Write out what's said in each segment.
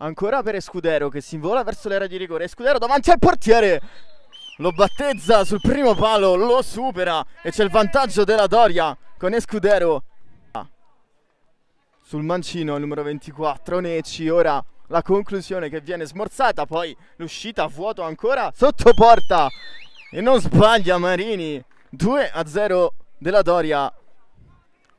Ancora per Escudero che si invola verso l'era di rigore. Escudero davanti al portiere. Lo battezza sul primo palo, lo supera e c'è il vantaggio della Doria con Escudero. Sul mancino il numero 24 Neci, ora la conclusione che viene smorzata, poi l'uscita a vuoto ancora sotto porta e non sbaglia Marini. 2 a 0 della Doria.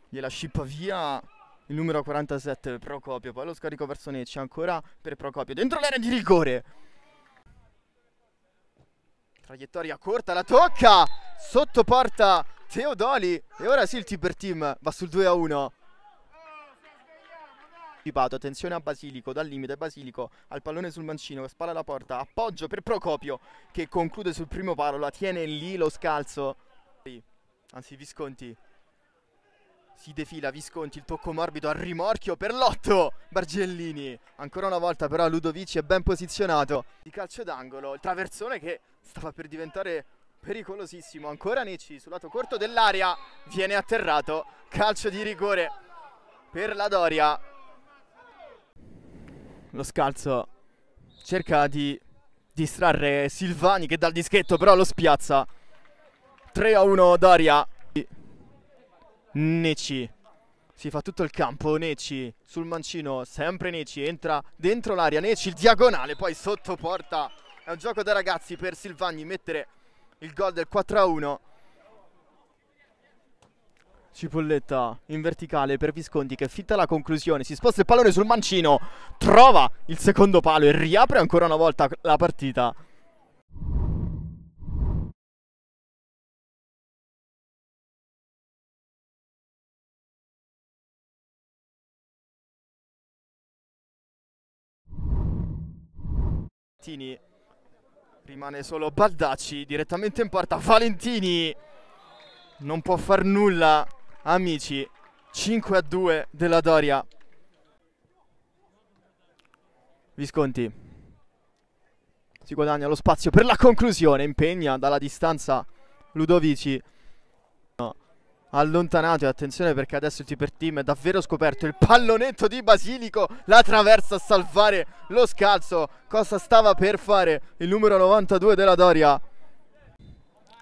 Gliela scippa via il numero 47 Procopio, poi lo scarico verso Necci, ancora per Procopio, dentro l'area di rigore. Traiettoria corta, la tocca, sotto porta Teodoli e ora sì il Tiber Team va sul 2 a 1. Ripato, attenzione a Basilico, dal limite Basilico al pallone sul mancino spalla spara la porta, appoggio per Procopio che conclude sul primo palo, la tiene lì lo scalzo. Anzi Visconti si defila Visconti, il tocco morbido al rimorchio per l'otto. Bargellini. Ancora una volta però Ludovici è ben posizionato. Di calcio d'angolo, il traversone che stava per diventare pericolosissimo. Ancora Necci sul lato corto dell'area. Viene atterrato. Calcio di rigore per la Doria. Lo scalzo cerca di distrarre Silvani che dal dischetto però lo spiazza. 3 a 1 Doria. Neci. Si fa tutto il campo, Neci sul mancino, sempre Neci, entra dentro l'area, Neci il diagonale, poi sotto porta. È un gioco da ragazzi per Silvagni mettere il gol del 4-1. Cipolletta in verticale per Visconti che fitta la conclusione, si sposta il pallone sul mancino, trova il secondo palo e riapre ancora una volta la partita. Valentini rimane solo Baldacci direttamente in porta Valentini non può far nulla amici 5 a 2 della Doria Visconti si guadagna lo spazio per la conclusione impegna dalla distanza Ludovici allontanato e attenzione perché adesso il T team è davvero scoperto il pallonetto di Basilico la traversa a salvare lo scalzo. Cosa stava per fare il numero 92 della Doria?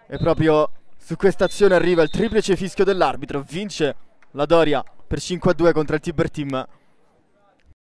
E proprio su questa azione arriva il triplice fischio dell'arbitro. Vince la Doria per 5 a 2 contro il Tiber Team.